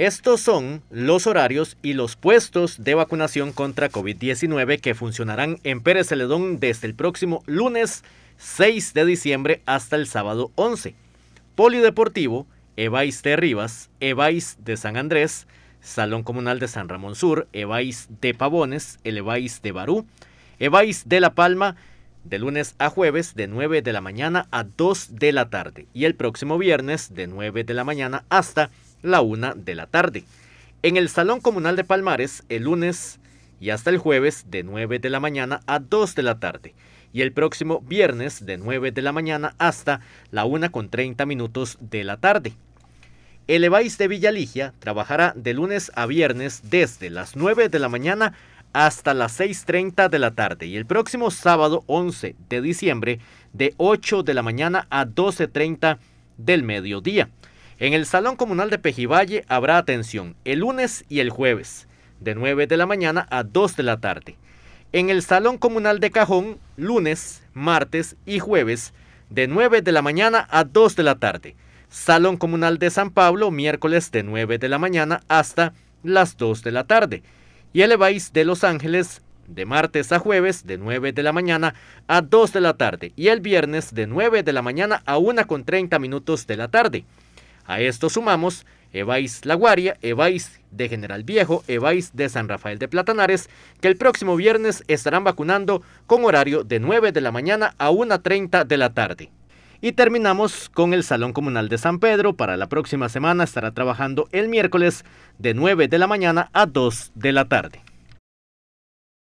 Estos son los horarios y los puestos de vacunación contra COVID-19 que funcionarán en Pérez Celedón desde el próximo lunes 6 de diciembre hasta el sábado 11. Polideportivo, Evais de Rivas, Evais de San Andrés, Salón Comunal de San Ramón Sur, Evais de Pavones, el Evais de Barú, Evais de La Palma, de lunes a jueves de 9 de la mañana a 2 de la tarde y el próximo viernes de 9 de la mañana hasta la 1 de la tarde. En el Salón Comunal de Palmares, el lunes y hasta el jueves de 9 de la mañana a 2 de la tarde. Y el próximo viernes de 9 de la mañana hasta la 1 con 30 minutos de la tarde. El EVAIS de Villaligia trabajará de lunes a viernes desde las 9 de la mañana hasta las 6.30 de la tarde y el próximo sábado 11 de diciembre de 8 de la mañana a 12.30 del mediodía. En el Salón Comunal de Pejivalle habrá atención el lunes y el jueves, de 9 de la mañana a 2 de la tarde. En el Salón Comunal de Cajón, lunes, martes y jueves, de 9 de la mañana a 2 de la tarde. Salón Comunal de San Pablo, miércoles de 9 de la mañana hasta las 2 de la tarde. Y el Evais de Los Ángeles, de martes a jueves, de 9 de la mañana a 2 de la tarde. Y el viernes, de 9 de la mañana a 1 con 30 minutos de la tarde. A esto sumamos Evais La Guaria, Evais de General Viejo, Evais de San Rafael de Platanares, que el próximo viernes estarán vacunando con horario de 9 de la mañana a 1.30 de la tarde. Y terminamos con el Salón Comunal de San Pedro. Para la próxima semana estará trabajando el miércoles de 9 de la mañana a 2 de la tarde.